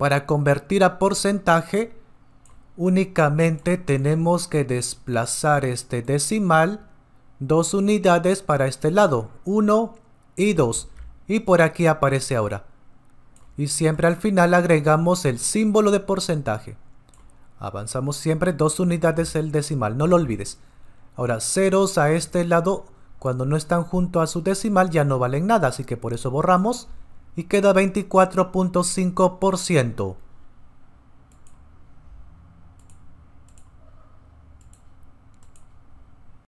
Para convertir a porcentaje únicamente tenemos que desplazar este decimal dos unidades para este lado, 1 y 2. Y por aquí aparece ahora. Y siempre al final agregamos el símbolo de porcentaje. Avanzamos siempre dos unidades el decimal, no lo olvides. Ahora, ceros a este lado, cuando no están junto a su decimal, ya no valen nada, así que por eso borramos y queda 24.5%.